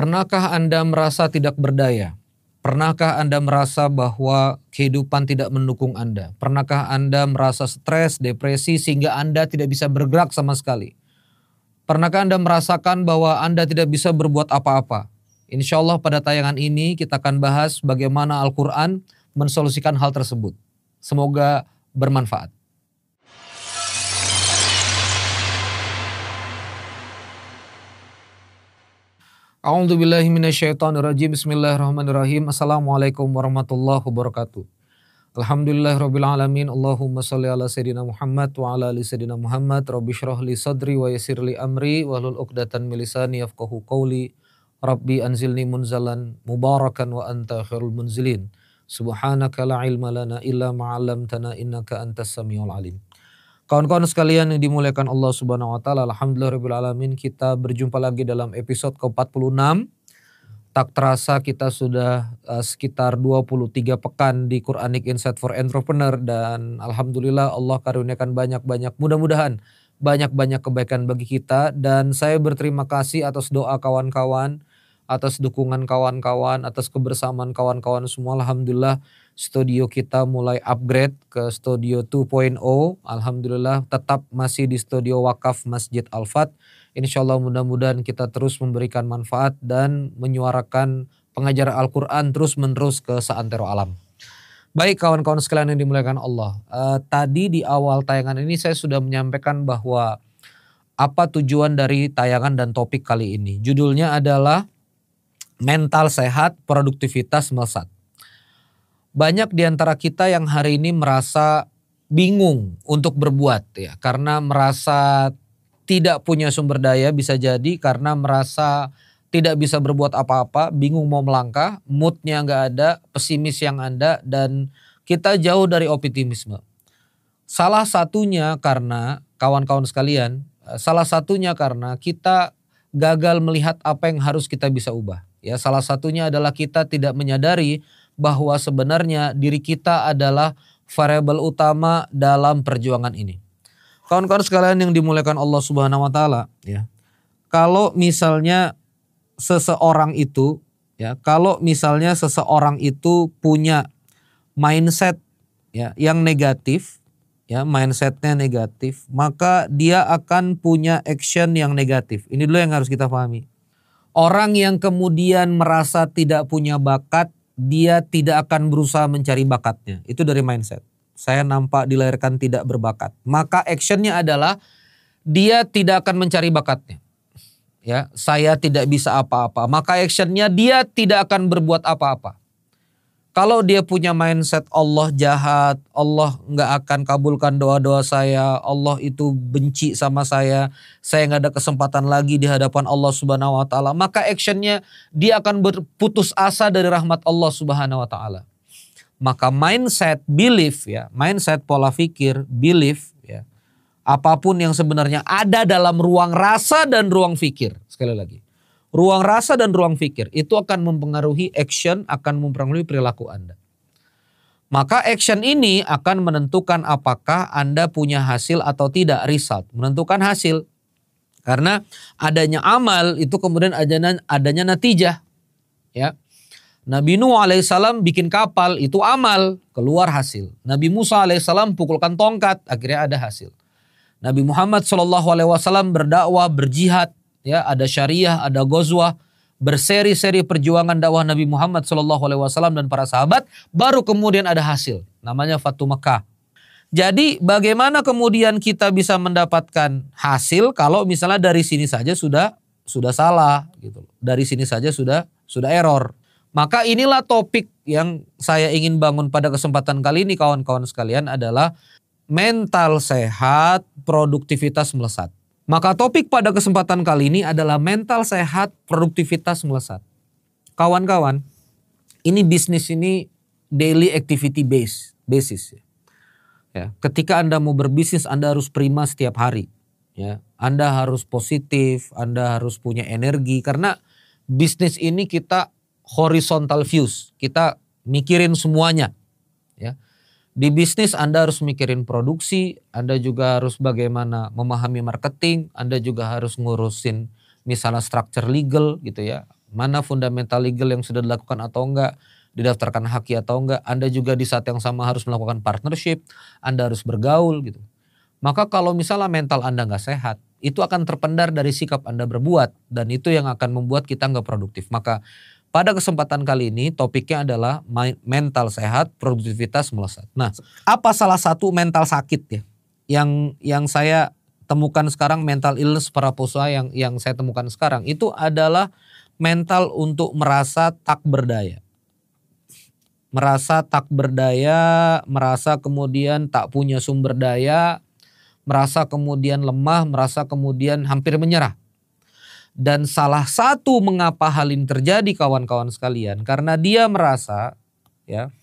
Pernahkah Anda merasa tidak berdaya? Pernahkah Anda merasa bahwa kehidupan tidak mendukung Anda? Pernahkah Anda merasa stres, depresi, sehingga Anda tidak bisa bergerak sama sekali? Pernahkah Anda merasakan bahwa Anda tidak bisa berbuat apa-apa? Insya Allah pada tayangan ini kita akan bahas bagaimana Al-Quran mensolusikan hal tersebut. Semoga bermanfaat. rajim Bismillahirrahmanirrahim. Assalamualaikum warahmatullahi wabarakatuh. Alhamdulillah rabbil alamin. Allahumma shalli ala sayyidina Muhammad wa ala ali sayyidina Muhammad. Rabbi shrah li sadri wa yassir li amri wahlul 'uqdatan min lisani yafqahu qawli. Rabbi anzilni munzalan mubarakan wa anta khairul munzilin. Subhanaka la ilma lana illa ma 'allamtana innaka antas samiul alim. Kawan-kawan sekalian yang dimuliakan Allah Subhanahu wa taala, alhamdulillah rabbil alamin, kita berjumpa lagi dalam episode ke-46. Tak terasa kita sudah eh, sekitar 23 pekan di Quranic Insight for Entrepreneur dan alhamdulillah Allah karuniakan banyak-banyak mudah-mudahan banyak-banyak kebaikan bagi kita dan saya berterima kasih atas doa kawan-kawan, atas dukungan kawan-kawan, atas kebersamaan kawan-kawan semua alhamdulillah studio kita mulai upgrade ke studio 2.0. Alhamdulillah tetap masih di studio wakaf Masjid Al-Fat. Insya Allah mudah-mudahan kita terus memberikan manfaat dan menyuarakan pengajar Al-Quran terus menerus ke seantero alam. Baik kawan-kawan sekalian yang dimuliakan Allah. Uh, tadi di awal tayangan ini saya sudah menyampaikan bahwa apa tujuan dari tayangan dan topik kali ini. Judulnya adalah mental sehat, produktivitas melesat banyak di antara kita yang hari ini merasa bingung untuk berbuat ya karena merasa tidak punya sumber daya bisa jadi karena merasa tidak bisa berbuat apa-apa, bingung mau melangkah, moodnya nggak ada, pesimis yang ada, dan kita jauh dari optimisme. Salah satunya karena kawan-kawan sekalian, eh, salah satunya karena kita gagal melihat apa yang harus kita bisa ubah. Ya, salah satunya adalah kita tidak menyadari bahwa sebenarnya diri kita adalah variabel utama dalam perjuangan ini. Kawan-kawan sekalian yang dimuliakan Allah Subhanahu wa taala, ya. Kalau misalnya seseorang itu ya, kalau misalnya seseorang itu punya mindset ya yang negatif, ya mindsetnya negatif, maka dia akan punya action yang negatif. Ini dulu yang harus kita pahami. Orang yang kemudian merasa tidak punya bakat dia tidak akan berusaha mencari bakatnya. Itu dari mindset. Saya nampak dilahirkan tidak berbakat. Maka actionnya adalah dia tidak akan mencari bakatnya. Ya, saya tidak bisa apa-apa. Maka actionnya dia tidak akan berbuat apa-apa. Kalau dia punya mindset Allah jahat, Allah nggak akan kabulkan doa-doa saya, Allah itu benci sama saya, saya nggak ada kesempatan lagi di hadapan Allah Subhanahu Wa Taala, maka actionnya dia akan berputus asa dari rahmat Allah Subhanahu Wa Taala. Maka mindset belief ya, mindset pola pikir belief ya, apapun yang sebenarnya ada dalam ruang rasa dan ruang pikir sekali lagi Ruang rasa dan ruang pikir itu akan mempengaruhi action, akan mempengaruhi perilaku Anda. Maka action ini akan menentukan apakah Anda punya hasil atau tidak, result. Menentukan hasil. Karena adanya amal itu kemudian adanya, adanya natijah. Ya. Nabi Nuh alaihissalam bikin kapal itu amal, keluar hasil. Nabi Musa alaihissalam pukulkan tongkat, akhirnya ada hasil. Nabi Muhammad Shallallahu alaihi wasallam berdakwah, berjihad, ya ada syariah, ada gozwa, berseri-seri perjuangan dakwah Nabi Muhammad Shallallahu Alaihi Wasallam dan para sahabat, baru kemudian ada hasil, namanya Fatu Mekah. Jadi bagaimana kemudian kita bisa mendapatkan hasil kalau misalnya dari sini saja sudah sudah salah gitu Dari sini saja sudah sudah error. Maka inilah topik yang saya ingin bangun pada kesempatan kali ini kawan-kawan sekalian adalah mental sehat, produktivitas melesat. Maka topik pada kesempatan kali ini adalah mental sehat, produktivitas melesat. Kawan-kawan, ini bisnis ini daily activity base, basis. Ya. ya, ketika Anda mau berbisnis, Anda harus prima setiap hari. Ya, Anda harus positif, Anda harus punya energi karena bisnis ini kita horizontal views, kita mikirin semuanya. Ya. Di bisnis Anda harus mikirin produksi, Anda juga harus bagaimana memahami marketing, Anda juga harus ngurusin misalnya structure legal gitu ya. Mana fundamental legal yang sudah dilakukan atau enggak, didaftarkan haki atau enggak, Anda juga di saat yang sama harus melakukan partnership, Anda harus bergaul gitu. Maka kalau misalnya mental Anda nggak sehat, itu akan terpendar dari sikap Anda berbuat dan itu yang akan membuat kita nggak produktif. Maka pada kesempatan kali ini topiknya adalah mental sehat, produktivitas melesat. Nah, apa salah satu mental sakit ya yang yang saya temukan sekarang mental illness para pengusaha yang yang saya temukan sekarang itu adalah mental untuk merasa tak berdaya. Merasa tak berdaya, merasa kemudian tak punya sumber daya, merasa kemudian lemah, merasa kemudian hampir menyerah. Dan salah satu mengapa hal ini terjadi kawan-kawan sekalian karena dia merasa ya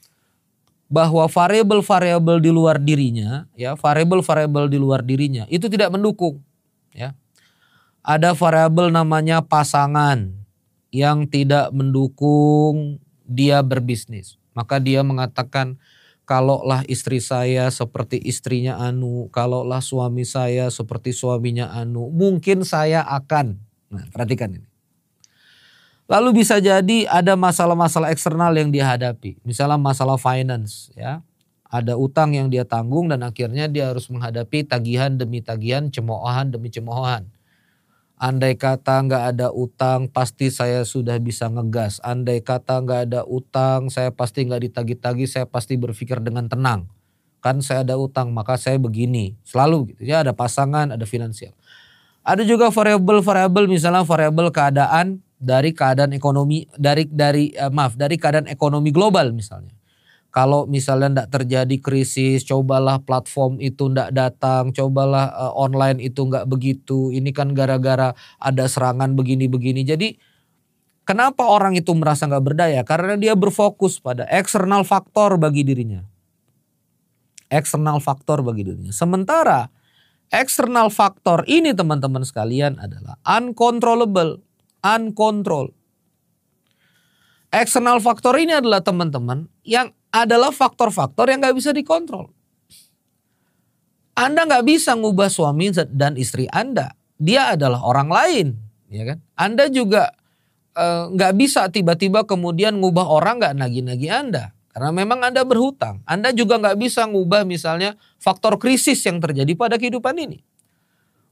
bahwa variabel-variabel di luar dirinya ya variabel-variabel di luar dirinya itu tidak mendukung ya. Ada variabel namanya pasangan yang tidak mendukung dia berbisnis. Maka dia mengatakan kalaulah istri saya seperti istrinya Anu, kalaulah suami saya seperti suaminya Anu, mungkin saya akan Nah, perhatikan ini. Lalu bisa jadi ada masalah-masalah eksternal yang dia hadapi. Misalnya masalah finance ya. Ada utang yang dia tanggung dan akhirnya dia harus menghadapi tagihan demi tagihan, cemoohan demi cemoohan. Andai kata nggak ada utang pasti saya sudah bisa ngegas. Andai kata nggak ada utang saya pasti nggak ditagi-tagi, saya pasti berpikir dengan tenang. Kan saya ada utang maka saya begini. Selalu gitu ya ada pasangan, ada finansial. Ada juga variabel-variabel misalnya variabel keadaan dari keadaan ekonomi dari dari eh, maaf dari keadaan ekonomi global misalnya. Kalau misalnya tidak terjadi krisis, cobalah platform itu tidak datang, cobalah uh, online itu nggak begitu. Ini kan gara-gara ada serangan begini-begini. Jadi kenapa orang itu merasa nggak berdaya? Karena dia berfokus pada eksternal faktor bagi dirinya eksternal faktor bagi dirinya. Sementara eksternal faktor ini teman-teman sekalian adalah uncontrollable, uncontrolled. Eksternal faktor ini adalah teman-teman yang adalah faktor-faktor yang nggak bisa dikontrol. Anda nggak bisa ngubah suami dan istri Anda. Dia adalah orang lain, ya kan? Anda juga eh, nggak e, bisa tiba-tiba kemudian ngubah orang nggak nagi-nagi Anda. Karena memang Anda berhutang. Anda juga nggak bisa ngubah misalnya faktor krisis yang terjadi pada kehidupan ini.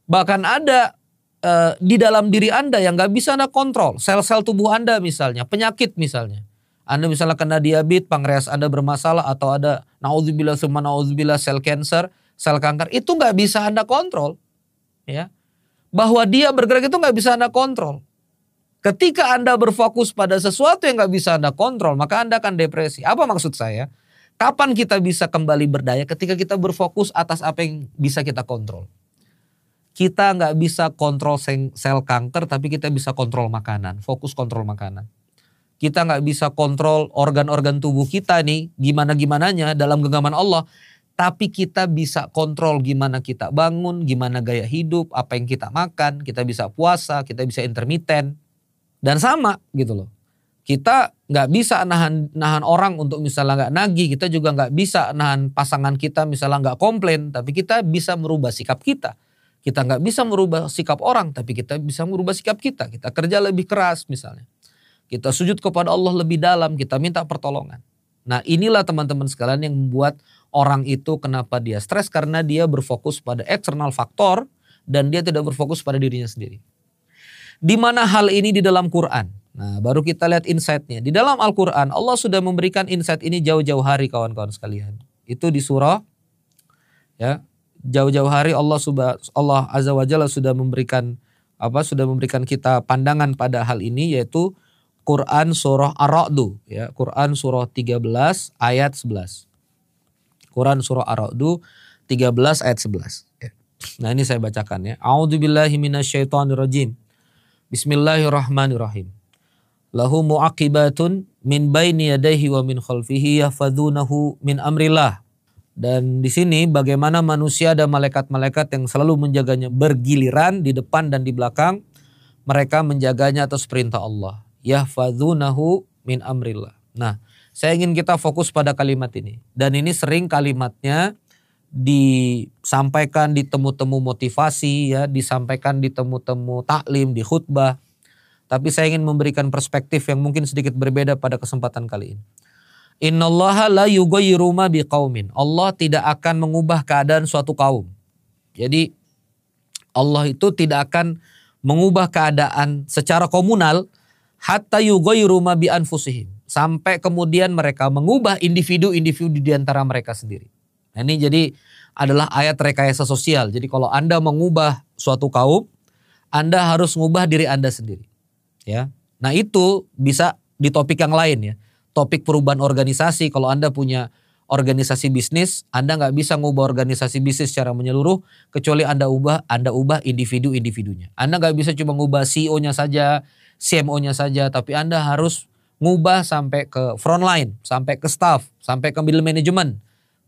Bahkan ada e, di dalam diri Anda yang nggak bisa Anda kontrol. Sel-sel tubuh Anda misalnya, penyakit misalnya. Anda misalnya kena diabetes, pankreas Anda bermasalah atau ada naudzubillah summa naudzubillah sel cancer, sel kanker, itu nggak bisa Anda kontrol. Ya. Bahwa dia bergerak itu nggak bisa Anda kontrol. Ketika Anda berfokus pada sesuatu yang gak bisa Anda kontrol, maka Anda akan depresi. Apa maksud saya? Kapan kita bisa kembali berdaya? Ketika kita berfokus atas apa yang bisa kita kontrol. Kita nggak bisa kontrol sel kanker, tapi kita bisa kontrol makanan. Fokus kontrol makanan. Kita nggak bisa kontrol organ-organ tubuh kita nih, gimana-gimananya dalam genggaman Allah. Tapi kita bisa kontrol gimana kita bangun, gimana gaya hidup, apa yang kita makan, kita bisa puasa, kita bisa intermittent dan sama gitu loh. Kita nggak bisa nahan nahan orang untuk misalnya nggak nagih, kita juga nggak bisa nahan pasangan kita misalnya nggak komplain, tapi kita bisa merubah sikap kita. Kita nggak bisa merubah sikap orang, tapi kita bisa merubah sikap kita. Kita kerja lebih keras misalnya. Kita sujud kepada Allah lebih dalam, kita minta pertolongan. Nah inilah teman-teman sekalian yang membuat orang itu kenapa dia stres karena dia berfokus pada eksternal faktor dan dia tidak berfokus pada dirinya sendiri. Di mana hal ini di dalam Quran? Nah, baru kita lihat insightnya. Di dalam Al-Quran, Allah sudah memberikan insight ini jauh-jauh hari kawan-kawan sekalian. Itu di surah, ya jauh-jauh hari Allah subah, Allah azza wajalla sudah memberikan apa sudah memberikan kita pandangan pada hal ini yaitu Quran surah Ar-Ra'du ya Quran surah 13 ayat 11 Quran surah Ar-Ra'du 13 ayat 11 ya. nah ini saya bacakan ya A'udzubillahi minasyaitonirrajim Bismillahirrahmanirrahim. Lahu muaqibatun min baini yadaihi wa min khalfihi yahfazunahu min amrillah. Dan di sini bagaimana manusia dan malaikat-malaikat yang selalu menjaganya bergiliran di depan dan di belakang. Mereka menjaganya atas perintah Allah. Yahfazunahu min amrillah. Nah, saya ingin kita fokus pada kalimat ini. Dan ini sering kalimatnya di disampaikan di temu-temu motivasi ya, disampaikan di temu-temu taklim, di khutbah. Tapi saya ingin memberikan perspektif yang mungkin sedikit berbeda pada kesempatan kali ini. Innallaha la yughayyiru ma biqaumin. Allah tidak akan mengubah keadaan suatu kaum. Jadi Allah itu tidak akan mengubah keadaan secara komunal hatta yughayyiru ma bi anfusihim. Sampai kemudian mereka mengubah individu-individu di antara mereka sendiri. Nah, ini jadi adalah ayat rekayasa sosial. Jadi kalau Anda mengubah suatu kaum, Anda harus mengubah diri Anda sendiri. Ya. Nah, itu bisa di topik yang lain ya. Topik perubahan organisasi kalau Anda punya organisasi bisnis, Anda nggak bisa mengubah organisasi bisnis secara menyeluruh kecuali Anda ubah, Anda ubah individu-individunya. Anda nggak bisa cuma ngubah CEO-nya saja, CMO-nya saja, tapi Anda harus ngubah sampai ke front line, sampai ke staff, sampai ke middle management.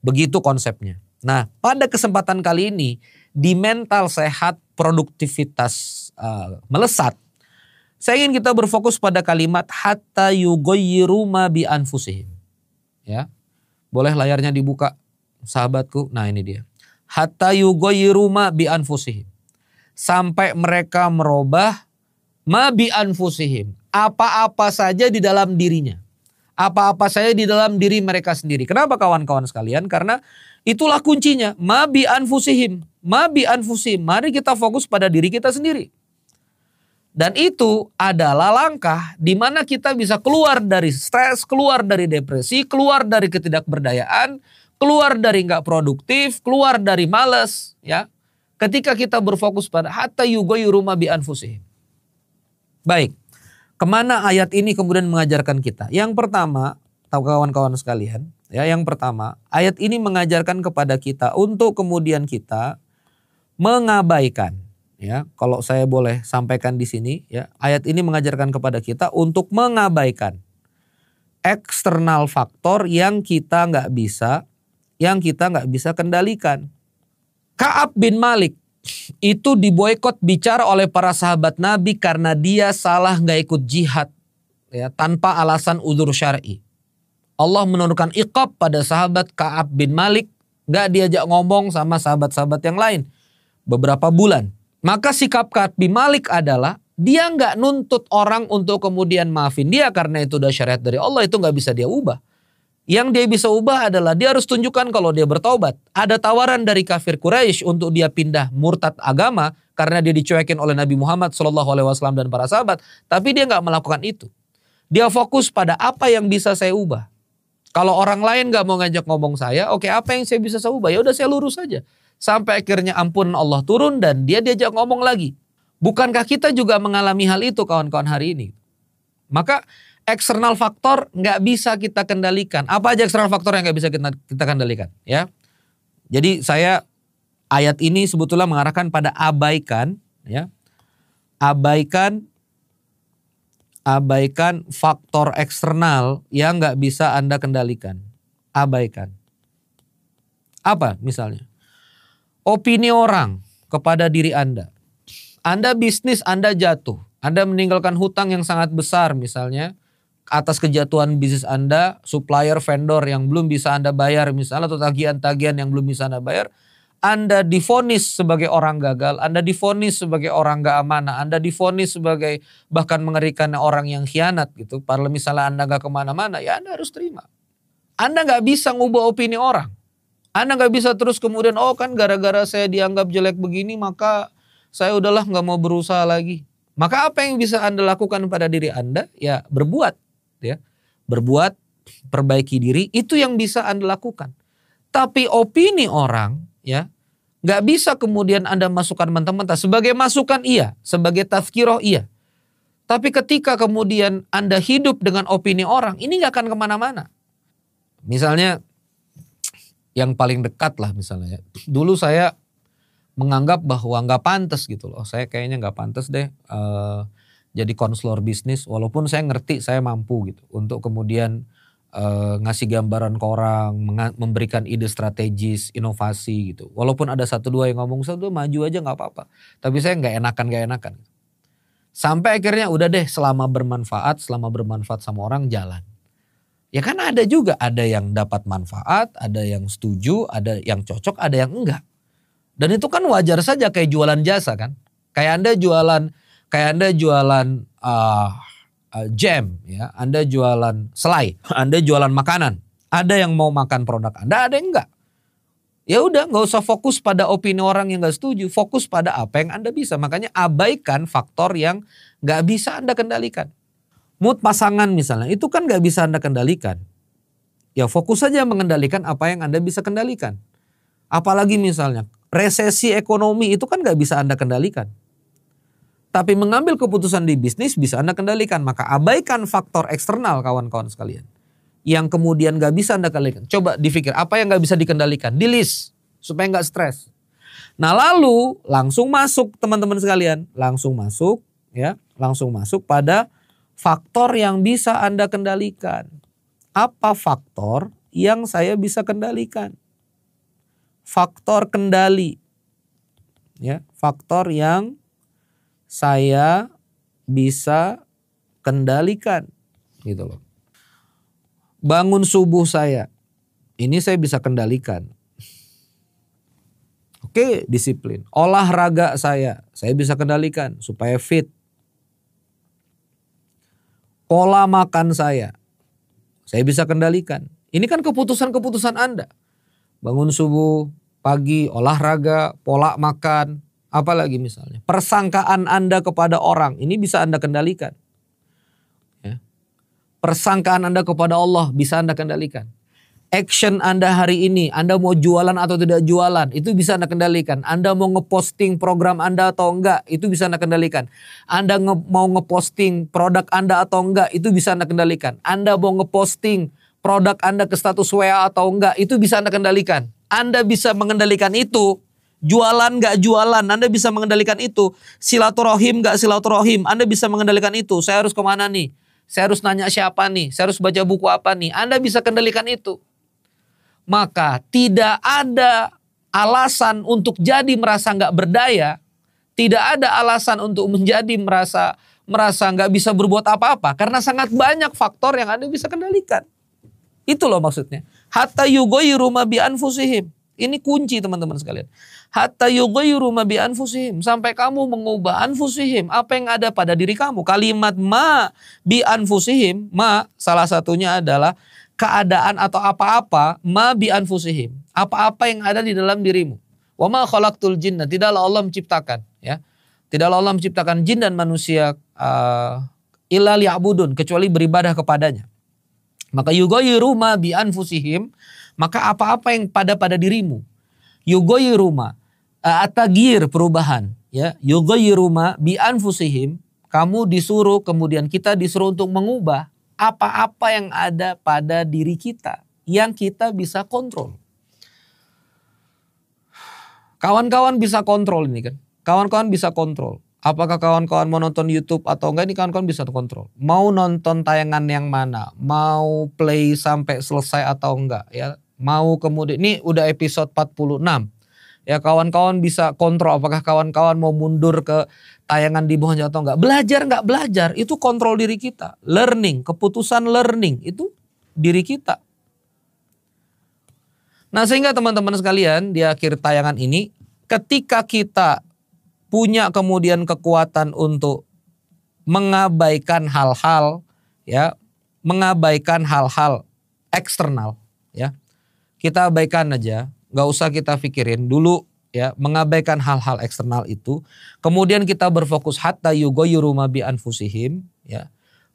Begitu konsepnya. Nah, pada kesempatan kali ini di mental sehat produktivitas uh, melesat. Saya ingin kita berfokus pada kalimat hatta yugoyiru ma bi anfusihim. Ya. Boleh layarnya dibuka sahabatku. Nah, ini dia. Hatta yugoyiru ma bi anfusihim. Sampai mereka merubah ma bi anfusihim. Apa-apa saja di dalam dirinya apa-apa saya di dalam diri mereka sendiri. Kenapa kawan-kawan sekalian? Karena itulah kuncinya. mabi anfusihim, mabi anfusihim. Mari kita fokus pada diri kita sendiri. Dan itu adalah langkah di mana kita bisa keluar dari stres, keluar dari depresi, keluar dari ketidakberdayaan, keluar dari nggak produktif, keluar dari males, ya. Ketika kita berfokus pada hatta yugoyu rumah bi anfusihim. Baik, Kemana ayat ini kemudian mengajarkan kita? Yang pertama, tahu kawan-kawan sekalian, ya yang pertama, ayat ini mengajarkan kepada kita untuk kemudian kita mengabaikan ya kalau saya boleh sampaikan di sini ya ayat ini mengajarkan kepada kita untuk mengabaikan eksternal faktor yang kita nggak bisa yang kita nggak bisa kendalikan Kaab bin Malik itu diboykot bicara oleh para sahabat Nabi karena dia salah nggak ikut jihad ya tanpa alasan udur syar'i. Allah menurunkan iqab pada sahabat Kaab bin Malik nggak diajak ngomong sama sahabat-sahabat yang lain beberapa bulan. Maka sikap Kaab bin Malik adalah dia nggak nuntut orang untuk kemudian maafin dia karena itu udah syariat dari Allah itu nggak bisa dia ubah. Yang dia bisa ubah adalah dia harus tunjukkan kalau dia bertobat. Ada tawaran dari kafir Quraisy untuk dia pindah murtad agama karena dia dicuekin oleh Nabi Muhammad Shallallahu Alaihi Wasallam dan para sahabat, tapi dia nggak melakukan itu. Dia fokus pada apa yang bisa saya ubah. Kalau orang lain nggak mau ngajak ngomong saya, oke okay, apa yang saya bisa saya ubah? Ya udah saya lurus saja. Sampai akhirnya ampun Allah turun dan dia diajak ngomong lagi. Bukankah kita juga mengalami hal itu kawan-kawan hari ini? Maka eksternal faktor nggak bisa kita kendalikan. Apa aja eksternal faktor yang nggak bisa kita, kita kendalikan? Ya, jadi saya ayat ini sebetulnya mengarahkan pada abaikan, ya, abaikan, abaikan faktor eksternal yang nggak bisa anda kendalikan, abaikan. Apa misalnya? Opini orang kepada diri anda. Anda bisnis, Anda jatuh. Anda meninggalkan hutang yang sangat besar misalnya atas kejatuhan bisnis Anda, supplier, vendor yang belum bisa Anda bayar misalnya atau tagihan-tagihan yang belum bisa Anda bayar, Anda difonis sebagai orang gagal, Anda difonis sebagai orang gak amanah, Anda difonis sebagai bahkan mengerikan orang yang hianat gitu. Padahal misalnya Anda gak kemana-mana, ya Anda harus terima. Anda gak bisa ngubah opini orang. Anda gak bisa terus kemudian, oh kan gara-gara saya dianggap jelek begini maka saya udahlah gak mau berusaha lagi. Maka apa yang bisa Anda lakukan pada diri Anda? Ya berbuat ya berbuat perbaiki diri itu yang bisa anda lakukan tapi opini orang ya nggak bisa kemudian anda masukkan mentah-mentah sebagai masukan iya sebagai tafkiroh iya tapi ketika kemudian anda hidup dengan opini orang ini nggak akan kemana-mana misalnya yang paling dekat lah misalnya ya. dulu saya menganggap bahwa nggak pantas gitu loh saya kayaknya nggak pantas deh uh, jadi konselor bisnis walaupun saya ngerti saya mampu gitu untuk kemudian uh, ngasih gambaran ke orang memberikan ide strategis inovasi gitu walaupun ada satu dua yang ngomong satu maju aja nggak apa-apa tapi saya nggak enakan nggak enakan sampai akhirnya udah deh selama bermanfaat selama bermanfaat sama orang jalan ya kan ada juga ada yang dapat manfaat ada yang setuju ada yang cocok ada yang enggak dan itu kan wajar saja kayak jualan jasa kan kayak anda jualan Kayak Anda jualan uh, uh, jam ya, Anda jualan selai, Anda jualan makanan. Ada yang mau makan produk Anda, ada yang enggak. Ya udah nggak usah fokus pada opini orang yang nggak setuju, fokus pada apa yang Anda bisa. Makanya abaikan faktor yang nggak bisa Anda kendalikan. Mood pasangan misalnya, itu kan nggak bisa Anda kendalikan. Ya fokus saja mengendalikan apa yang Anda bisa kendalikan. Apalagi misalnya resesi ekonomi itu kan nggak bisa Anda kendalikan tapi mengambil keputusan di bisnis bisa Anda kendalikan. Maka abaikan faktor eksternal kawan-kawan sekalian. Yang kemudian gak bisa Anda kendalikan. Coba difikir apa yang gak bisa dikendalikan. Di list supaya gak stres. Nah lalu langsung masuk teman-teman sekalian. Langsung masuk ya. Langsung masuk pada faktor yang bisa Anda kendalikan. Apa faktor yang saya bisa kendalikan? Faktor kendali. Ya, faktor yang saya bisa kendalikan gitu loh. Bangun subuh saya. Ini saya bisa kendalikan. Oke, disiplin. Olahraga saya, saya bisa kendalikan supaya fit. Pola makan saya, saya bisa kendalikan. Ini kan keputusan-keputusan Anda. Bangun subuh, pagi, olahraga, pola makan, Apalagi misalnya persangkaan Anda kepada orang ini bisa Anda kendalikan. Ya. Persangkaan Anda kepada Allah bisa Anda kendalikan. Action Anda hari ini, Anda mau jualan atau tidak jualan, itu bisa Anda kendalikan. Anda mau ngeposting program Anda atau enggak, itu bisa Anda kendalikan. Anda nge mau ngeposting produk Anda atau enggak, itu bisa Anda kendalikan. Anda mau ngeposting produk Anda ke status WA atau enggak, itu bisa Anda kendalikan. Anda bisa mengendalikan itu Jualan gak jualan, Anda bisa mengendalikan itu. Silaturahim gak silaturahim, Anda bisa mengendalikan itu. Saya harus kemana nih? Saya harus nanya siapa nih? Saya harus baca buku apa nih? Anda bisa kendalikan itu. Maka tidak ada alasan untuk jadi merasa gak berdaya. Tidak ada alasan untuk menjadi merasa merasa gak bisa berbuat apa-apa. Karena sangat banyak faktor yang Anda bisa kendalikan. Itu loh maksudnya. Hatta yugoyiru ma bi anfusihim ini kunci teman-teman sekalian. Hatta yughayyiru ma bi anfusihim sampai kamu mengubah anfusihim apa yang ada pada diri kamu. Kalimat ma bi anfusihim, ma salah satunya adalah keadaan atau apa-apa ma bi anfusihim, apa-apa yang ada di dalam dirimu. Wa ma khalaqtul jinna, tidaklah Allah menciptakan ya. Tidaklah Allah menciptakan jin dan manusia uh, illa liya'budun kecuali beribadah kepadanya. Maka yughayyiru ma bi anfusihim maka apa-apa yang pada pada dirimu. rumah eh, Atagir perubahan. ya rumah bi anfusihim. Kamu disuruh kemudian kita disuruh untuk mengubah apa-apa yang ada pada diri kita. Yang kita bisa kontrol. Kawan-kawan bisa kontrol ini kan. Kawan-kawan bisa kontrol. Apakah kawan-kawan mau nonton YouTube atau enggak ini kawan-kawan bisa kontrol. Mau nonton tayangan yang mana, mau play sampai selesai atau enggak ya. Mau kemudian ini udah episode 46. Ya kawan-kawan bisa kontrol apakah kawan-kawan mau mundur ke tayangan di bawahnya atau enggak. Belajar enggak belajar itu kontrol diri kita. Learning, keputusan learning itu diri kita. Nah sehingga teman-teman sekalian di akhir tayangan ini ketika kita punya kemudian kekuatan untuk mengabaikan hal-hal ya mengabaikan hal-hal eksternal ya kita abaikan aja, nggak usah kita pikirin dulu ya mengabaikan hal-hal eksternal itu kemudian kita berfokus hatta yugo yurumabi anfusihim ya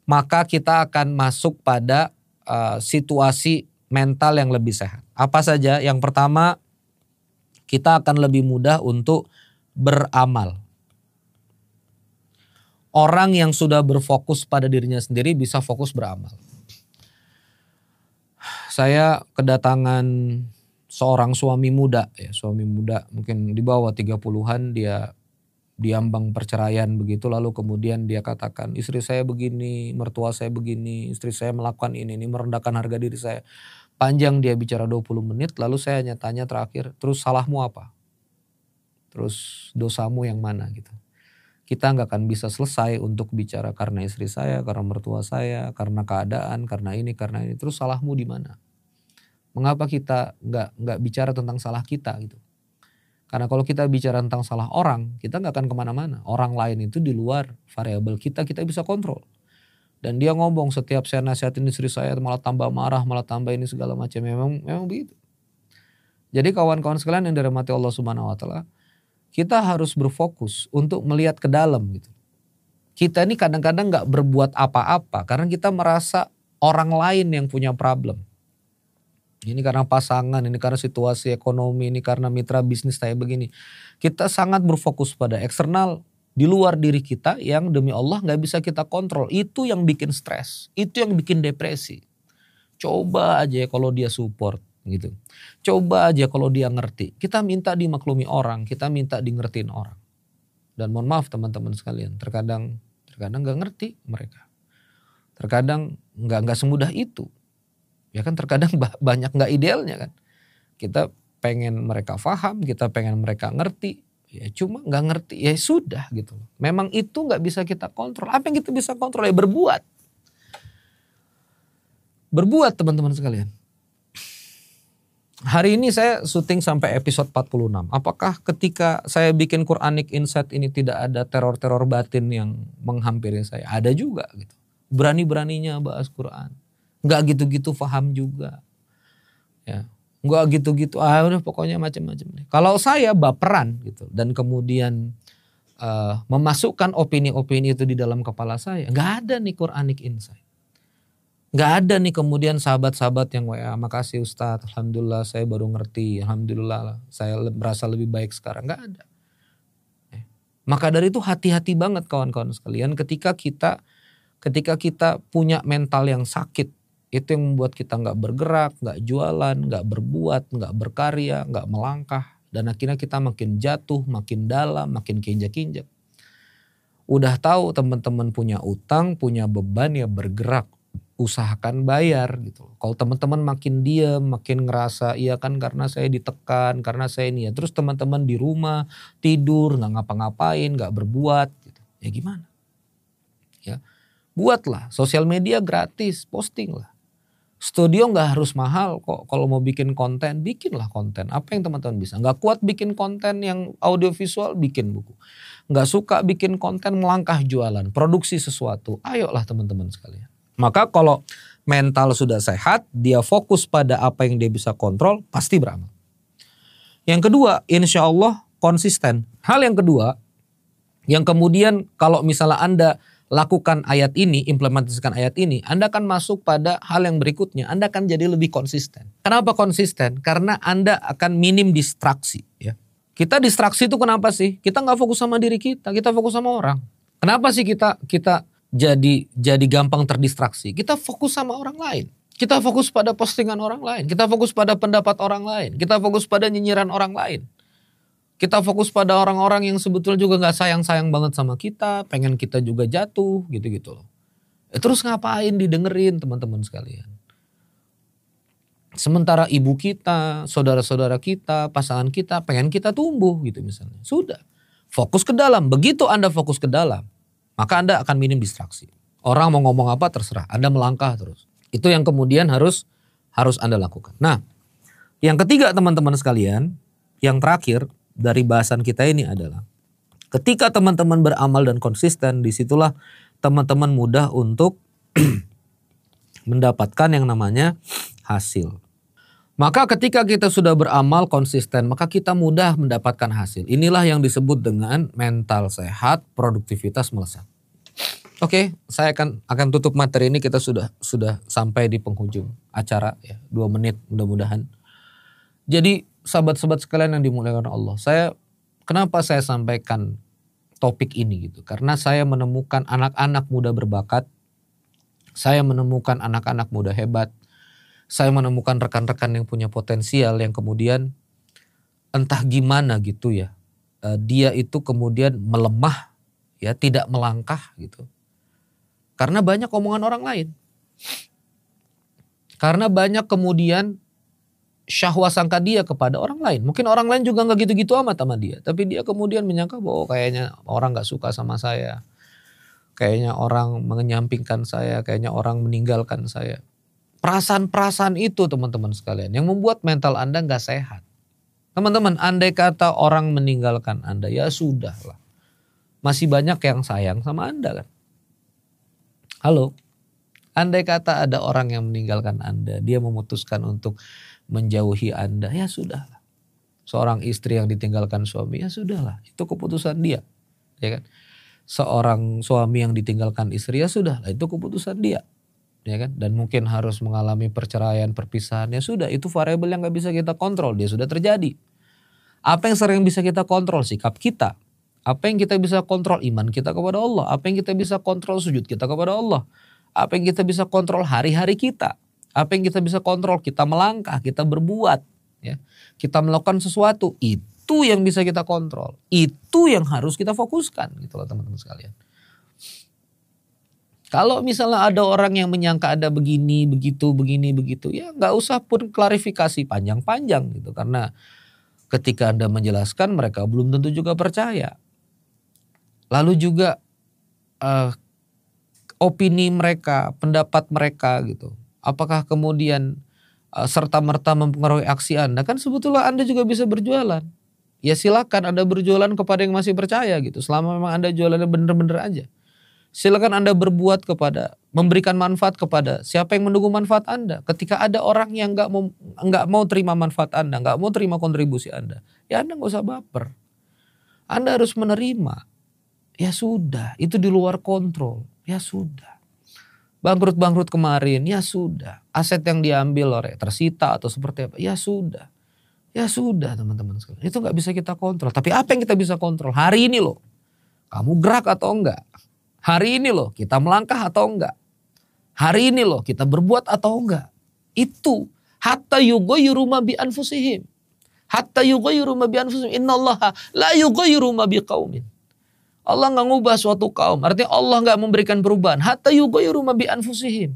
maka kita akan masuk pada uh, situasi mental yang lebih sehat apa saja yang pertama kita akan lebih mudah untuk beramal orang yang sudah berfokus pada dirinya sendiri bisa fokus beramal saya kedatangan seorang suami muda ya suami muda mungkin di bawah 30-an dia diambang perceraian begitu lalu kemudian dia katakan istri saya begini, mertua saya begini, istri saya melakukan ini, ini merendahkan harga diri saya. Panjang dia bicara 20 menit lalu saya hanya tanya terakhir, terus salahmu apa? Terus dosamu yang mana gitu kita nggak akan bisa selesai untuk bicara karena istri saya, karena mertua saya, karena keadaan, karena ini, karena ini. Terus salahmu di mana? Mengapa kita nggak nggak bicara tentang salah kita gitu? Karena kalau kita bicara tentang salah orang, kita nggak akan kemana-mana. Orang lain itu di luar variabel kita, kita bisa kontrol. Dan dia ngomong setiap saya nasihatin istri saya malah tambah marah, malah tambah ini segala macam. Memang memang begitu. Jadi kawan-kawan sekalian yang dari dirahmati Allah Subhanahu wa taala, kita harus berfokus untuk melihat ke dalam gitu. Kita ini kadang-kadang gak berbuat apa-apa karena kita merasa orang lain yang punya problem. Ini karena pasangan, ini karena situasi ekonomi, ini karena mitra bisnis saya begini. Kita sangat berfokus pada eksternal di luar diri kita yang demi Allah gak bisa kita kontrol. Itu yang bikin stres, itu yang bikin depresi. Coba aja kalau dia support gitu. Coba aja kalau dia ngerti. Kita minta dimaklumi orang, kita minta di ngertiin orang. Dan mohon maaf teman-teman sekalian, terkadang terkadang nggak ngerti mereka. Terkadang nggak nggak semudah itu. Ya kan terkadang banyak nggak idealnya kan. Kita pengen mereka paham, kita pengen mereka ngerti. Ya cuma nggak ngerti, ya sudah gitu. Memang itu nggak bisa kita kontrol. Apa yang kita bisa kontrol ya berbuat. Berbuat teman-teman sekalian Hari ini saya syuting sampai episode 46. Apakah ketika saya bikin Quranic Insight ini tidak ada teror-teror batin yang menghampiri saya? Ada juga gitu. Berani-beraninya bahas Quran. Enggak gitu-gitu paham juga. Ya. Enggak gitu-gitu. Ah udah pokoknya macam-macam Kalau saya baperan gitu dan kemudian uh, memasukkan opini-opini itu di dalam kepala saya, enggak ada nih Quranic Insight nggak ada nih kemudian sahabat-sahabat yang WA ya, makasih Ustadz Alhamdulillah saya baru ngerti Alhamdulillah lah, saya merasa lebih baik sekarang nggak ada eh, maka dari itu hati-hati banget kawan-kawan sekalian ketika kita ketika kita punya mental yang sakit itu yang membuat kita nggak bergerak nggak jualan nggak berbuat nggak berkarya nggak melangkah dan akhirnya kita makin jatuh makin dalam makin kinjak-kinjak udah tahu teman-teman punya utang punya beban ya bergerak usahakan bayar gitu. Kalau teman-teman makin diam, makin ngerasa iya kan karena saya ditekan, karena saya ini ya. Terus teman-teman di rumah tidur nggak ngapa-ngapain, nggak berbuat gitu. Ya gimana? Ya buatlah sosial media gratis, posting lah. Studio nggak harus mahal kok. Kalau mau bikin konten, bikinlah konten. Apa yang teman-teman bisa. Nggak kuat bikin konten yang audiovisual, bikin buku. Nggak suka bikin konten melangkah jualan, produksi sesuatu. Ayolah teman-teman sekalian maka kalau mental sudah sehat, dia fokus pada apa yang dia bisa kontrol, pasti beramal. Yang kedua, insya Allah konsisten. Hal yang kedua, yang kemudian kalau misalnya Anda lakukan ayat ini, implementasikan ayat ini, Anda akan masuk pada hal yang berikutnya. Anda akan jadi lebih konsisten. Kenapa konsisten? Karena Anda akan minim distraksi. Ya. Kita distraksi itu kenapa sih? Kita nggak fokus sama diri kita, kita fokus sama orang. Kenapa sih kita kita jadi jadi gampang terdistraksi. Kita fokus sama orang lain. Kita fokus pada postingan orang lain, kita fokus pada pendapat orang lain, kita fokus pada nyinyiran orang lain. Kita fokus pada orang-orang yang sebetulnya juga gak sayang-sayang banget sama kita, pengen kita juga jatuh gitu-gitu loh. -gitu. Terus ngapain didengerin teman-teman sekalian? Sementara ibu kita, saudara-saudara kita, pasangan kita pengen kita tumbuh gitu misalnya. Sudah. Fokus ke dalam. Begitu Anda fokus ke dalam, maka Anda akan minim distraksi. Orang mau ngomong apa terserah, Anda melangkah terus. Itu yang kemudian harus harus Anda lakukan. Nah, yang ketiga teman-teman sekalian, yang terakhir dari bahasan kita ini adalah ketika teman-teman beramal dan konsisten, disitulah teman-teman mudah untuk mendapatkan yang namanya hasil. Maka ketika kita sudah beramal konsisten, maka kita mudah mendapatkan hasil. Inilah yang disebut dengan mental sehat, produktivitas melesat. Oke, okay, saya akan akan tutup materi ini. Kita sudah sudah sampai di penghujung acara ya, dua menit mudah-mudahan. Jadi sahabat-sahabat sekalian yang dimuliakan Allah, saya kenapa saya sampaikan topik ini gitu? Karena saya menemukan anak-anak muda berbakat, saya menemukan anak-anak muda hebat, saya menemukan rekan-rekan yang punya potensial yang kemudian entah gimana gitu ya eh, dia itu kemudian melemah ya tidak melangkah gitu karena banyak omongan orang lain karena banyak kemudian syahwa sangka dia kepada orang lain mungkin orang lain juga nggak gitu-gitu amat sama dia tapi dia kemudian menyangka bahwa oh, kayaknya orang nggak suka sama saya kayaknya orang menyampingkan saya kayaknya orang meninggalkan saya Perasaan-perasaan itu teman-teman sekalian yang membuat mental Anda nggak sehat. Teman-teman, andai kata orang meninggalkan Anda, ya sudahlah. Masih banyak yang sayang sama Anda kan. Halo, andai kata ada orang yang meninggalkan Anda, dia memutuskan untuk menjauhi Anda, ya sudahlah. Seorang istri yang ditinggalkan suami, ya sudahlah. Itu keputusan dia, ya kan. Seorang suami yang ditinggalkan istri, ya sudahlah. Itu keputusan dia ya kan dan mungkin harus mengalami perceraian perpisahan ya sudah itu variabel yang nggak bisa kita kontrol dia sudah terjadi apa yang sering bisa kita kontrol sikap kita apa yang kita bisa kontrol iman kita kepada Allah apa yang kita bisa kontrol sujud kita kepada Allah apa yang kita bisa kontrol hari-hari kita apa yang kita bisa kontrol kita melangkah kita berbuat ya kita melakukan sesuatu itu yang bisa kita kontrol itu yang harus kita fokuskan gitu loh teman-teman sekalian kalau misalnya ada orang yang menyangka ada begini, begitu, begini, begitu, ya nggak usah pun klarifikasi panjang-panjang gitu. Karena ketika Anda menjelaskan mereka belum tentu juga percaya. Lalu juga uh, opini mereka, pendapat mereka gitu. Apakah kemudian uh, serta-merta mempengaruhi aksi Anda? Kan sebetulnya Anda juga bisa berjualan. Ya silakan Anda berjualan kepada yang masih percaya gitu. Selama memang Anda jualannya bener-bener aja. Silakan Anda berbuat kepada, memberikan manfaat kepada siapa yang mendukung manfaat Anda. Ketika ada orang yang nggak mau nggak mau terima manfaat Anda, nggak mau terima kontribusi Anda, ya Anda nggak usah baper. Anda harus menerima. Ya sudah, itu di luar kontrol. Ya sudah. Bangkrut-bangkrut kemarin, ya sudah. Aset yang diambil oleh tersita atau seperti apa, ya sudah. Ya sudah teman-teman sekalian. Itu nggak bisa kita kontrol. Tapi apa yang kita bisa kontrol? Hari ini loh. Kamu gerak atau enggak? Hari ini loh kita melangkah atau enggak. Hari ini loh kita berbuat atau enggak. Itu hatta yughayyiru ma bi anfusihim. Hatta yughayyiru ma bi anfusihim. Innallaha la yughayyiru ma bi Allah nggak ngubah suatu kaum. Artinya Allah nggak memberikan perubahan. Hatta yughayyiru ma bi anfusihim.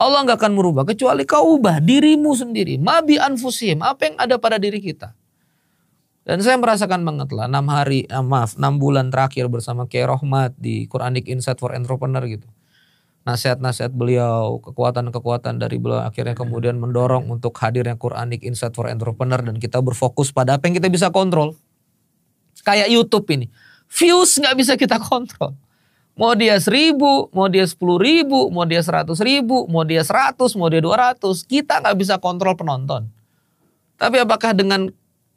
Allah nggak akan merubah kecuali kau ubah dirimu sendiri. Mabi anfusihim, apa yang ada pada diri kita. Dan saya merasakan banget lah 6 hari, eh, maaf 6 bulan terakhir bersama Kiai Rohmat di Quranic Insight for Entrepreneur gitu. Nasihat-nasihat beliau, kekuatan-kekuatan dari beliau akhirnya iya. kemudian mendorong iya. untuk hadirnya Quranic Insight for Entrepreneur dan kita berfokus pada apa yang kita bisa kontrol. Kayak YouTube ini, views gak bisa kita kontrol. Mau dia seribu, mau dia sepuluh ribu, mau dia seratus ribu, mau dia seratus, mau dia dua ratus. Kita gak bisa kontrol penonton. Tapi apakah dengan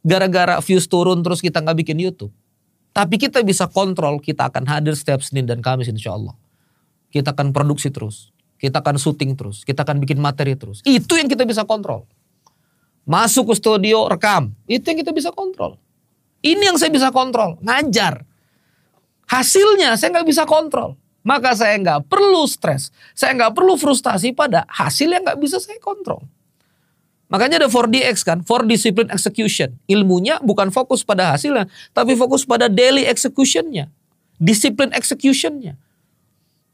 gara-gara views turun terus kita nggak bikin YouTube. Tapi kita bisa kontrol, kita akan hadir setiap Senin dan Kamis insya Allah. Kita akan produksi terus, kita akan syuting terus, kita akan bikin materi terus. Itu yang kita bisa kontrol. Masuk ke studio, rekam. Itu yang kita bisa kontrol. Ini yang saya bisa kontrol, ngajar. Hasilnya saya nggak bisa kontrol. Maka saya nggak perlu stres, saya nggak perlu frustasi pada hasil yang nggak bisa saya kontrol. Makanya ada 4DX kan, 4 discipline execution. Ilmunya bukan fokus pada hasilnya, tapi fokus pada daily executionnya. Disiplin executionnya.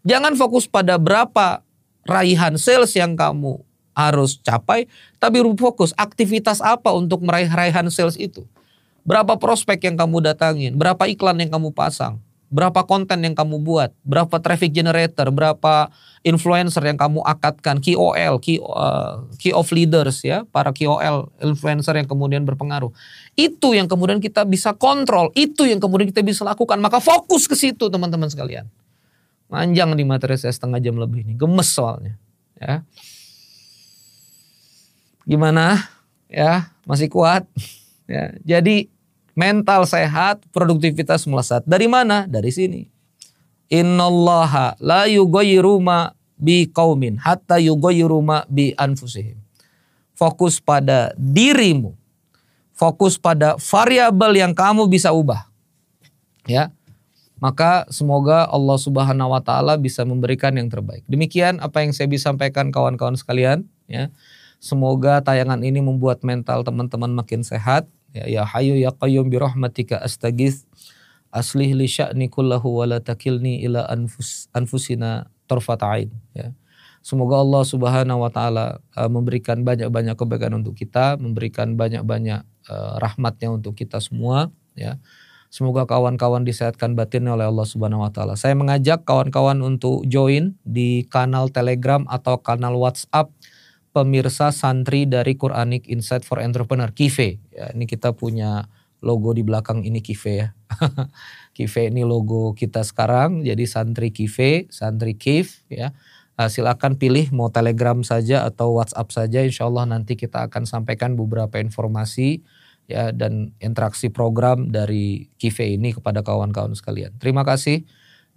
Jangan fokus pada berapa raihan sales yang kamu harus capai, tapi fokus aktivitas apa untuk meraih raihan sales itu. Berapa prospek yang kamu datangin, berapa iklan yang kamu pasang, berapa konten yang kamu buat, berapa traffic generator, berapa influencer yang kamu akatkan, KOL, key, uh, key of leaders ya, para KOL influencer yang kemudian berpengaruh. Itu yang kemudian kita bisa kontrol, itu yang kemudian kita bisa lakukan. Maka fokus ke situ teman-teman sekalian. Panjang di materi saya setengah jam lebih ini, gemes soalnya. Ya. Gimana? Ya, masih kuat? Ya, jadi mental sehat, produktivitas melesat. Dari mana? Dari sini. Innallaha la yughayyiru ma bi qaumin hatta yughayyiru ma bi anfusihim. Fokus pada dirimu. Fokus pada variabel yang kamu bisa ubah. Ya. Maka semoga Allah Subhanahu wa taala bisa memberikan yang terbaik. Demikian apa yang saya bisa sampaikan kawan-kawan sekalian, ya. Semoga tayangan ini membuat mental teman-teman makin sehat Ya, ya hayu ya Qayyum bi rahmatika astagith aslih li sya'ni kullahu wa la takilni ila anfus, anfusina tarfat ain ya. Semoga Allah Subhanahu wa taala uh, memberikan banyak-banyak kebaikan untuk kita, memberikan banyak-banyak uh, rahmatnya untuk kita semua ya. Semoga kawan-kawan disehatkan batinnya oleh Allah Subhanahu wa taala. Saya mengajak kawan-kawan untuk join di kanal Telegram atau kanal WhatsApp pemirsa santri dari Quranic Insight for Entrepreneur Kive. Ya, ini kita punya logo di belakang ini Kive ya. Kive ini logo kita sekarang. Jadi santri Kive, santri Kif ya. Nah, silakan pilih mau Telegram saja atau WhatsApp saja. Insya Allah nanti kita akan sampaikan beberapa informasi ya dan interaksi program dari Kive ini kepada kawan-kawan sekalian. Terima kasih.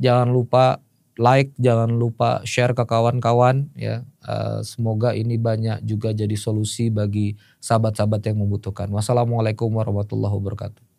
Jangan lupa like, jangan lupa share ke kawan-kawan ya. Eh, semoga ini banyak juga jadi solusi bagi sahabat-sahabat yang membutuhkan. Wassalamualaikum warahmatullahi wabarakatuh.